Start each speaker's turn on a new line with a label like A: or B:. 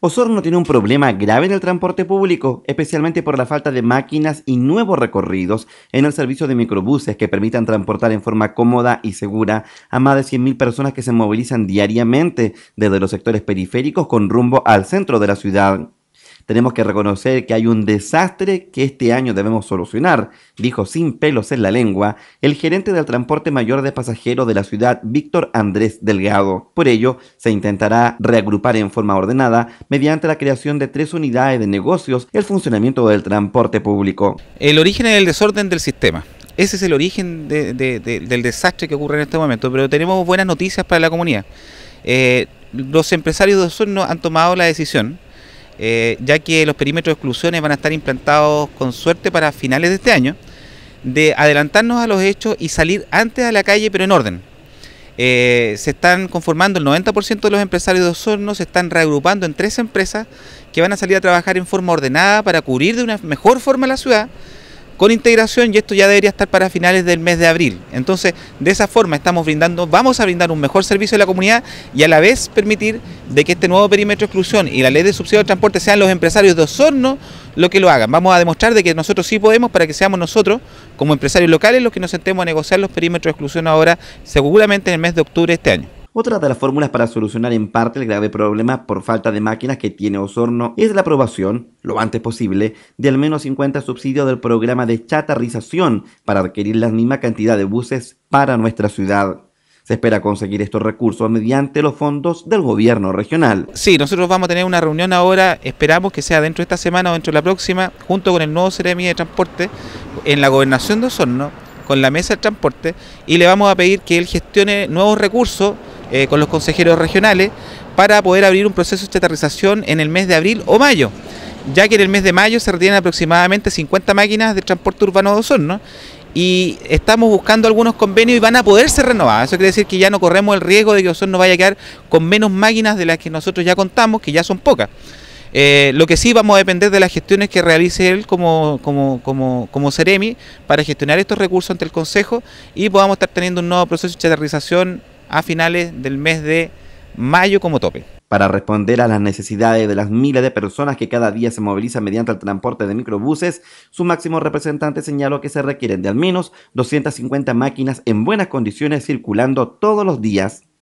A: Osorno tiene un problema grave en el transporte público, especialmente por la falta de máquinas y nuevos recorridos en el servicio de microbuses que permitan transportar en forma cómoda y segura a más de 100.000 personas que se movilizan diariamente desde los sectores periféricos con rumbo al centro de la ciudad. Tenemos que reconocer que hay un desastre que este año debemos solucionar, dijo sin pelos en la lengua el gerente del transporte mayor de pasajeros de la ciudad, Víctor Andrés Delgado. Por ello, se intentará reagrupar en forma ordenada mediante la creación de tres unidades de negocios el funcionamiento del transporte público.
B: El origen del el desorden del sistema. Ese es el origen del desastre que ocurre en este momento, pero tenemos buenas noticias para la comunidad. Eh, los empresarios de Osorno han tomado la decisión eh, ya que los perímetros de exclusiones van a estar implantados con suerte para finales de este año, de adelantarnos a los hechos y salir antes a la calle, pero en orden. Eh, se están conformando, el 90% de los empresarios de Osorno se están reagrupando en tres empresas que van a salir a trabajar en forma ordenada para cubrir de una mejor forma la ciudad con integración y esto ya debería estar para finales del mes de abril. Entonces, de esa forma estamos brindando, vamos a brindar un mejor servicio a la comunidad y a la vez permitir de que este nuevo perímetro de exclusión y la ley de subsidio de transporte sean los empresarios de Osorno lo que lo hagan. Vamos a demostrar de que nosotros sí podemos para que seamos nosotros, como empresarios locales, los que nos sentemos a negociar los perímetros de exclusión ahora, seguramente en el mes de octubre de este año.
A: Otra de las fórmulas para solucionar en parte el grave problema por falta de máquinas que tiene Osorno es la aprobación, lo antes posible, de al menos 50 subsidios del programa de chatarrización para adquirir la misma cantidad de buses para nuestra ciudad. Se espera conseguir estos recursos mediante los fondos del gobierno regional.
B: Sí, nosotros vamos a tener una reunión ahora, esperamos que sea dentro de esta semana o dentro de la próxima, junto con el nuevo Ceremi de Transporte en la gobernación de Osorno, con la mesa de transporte, y le vamos a pedir que él gestione nuevos recursos eh, con los consejeros regionales para poder abrir un proceso de chatarrización en el mes de abril o mayo, ya que en el mes de mayo se retienen aproximadamente 50 máquinas de transporte urbano de Osorno y estamos buscando algunos convenios y van a poderse renovar. Eso quiere decir que ya no corremos el riesgo de que Osorno vaya a quedar con menos máquinas de las que nosotros ya contamos, que ya son pocas. Eh, lo que sí vamos a depender de las gestiones que realice él como, como, como, como Ceremi para gestionar estos recursos ante el Consejo y podamos estar teniendo un nuevo proceso de chatarrización a finales del mes de mayo como tope.
A: Para responder a las necesidades de las miles de personas que cada día se movilizan mediante el transporte de microbuses, su máximo representante señaló que se requieren de al menos 250 máquinas en buenas condiciones circulando todos los días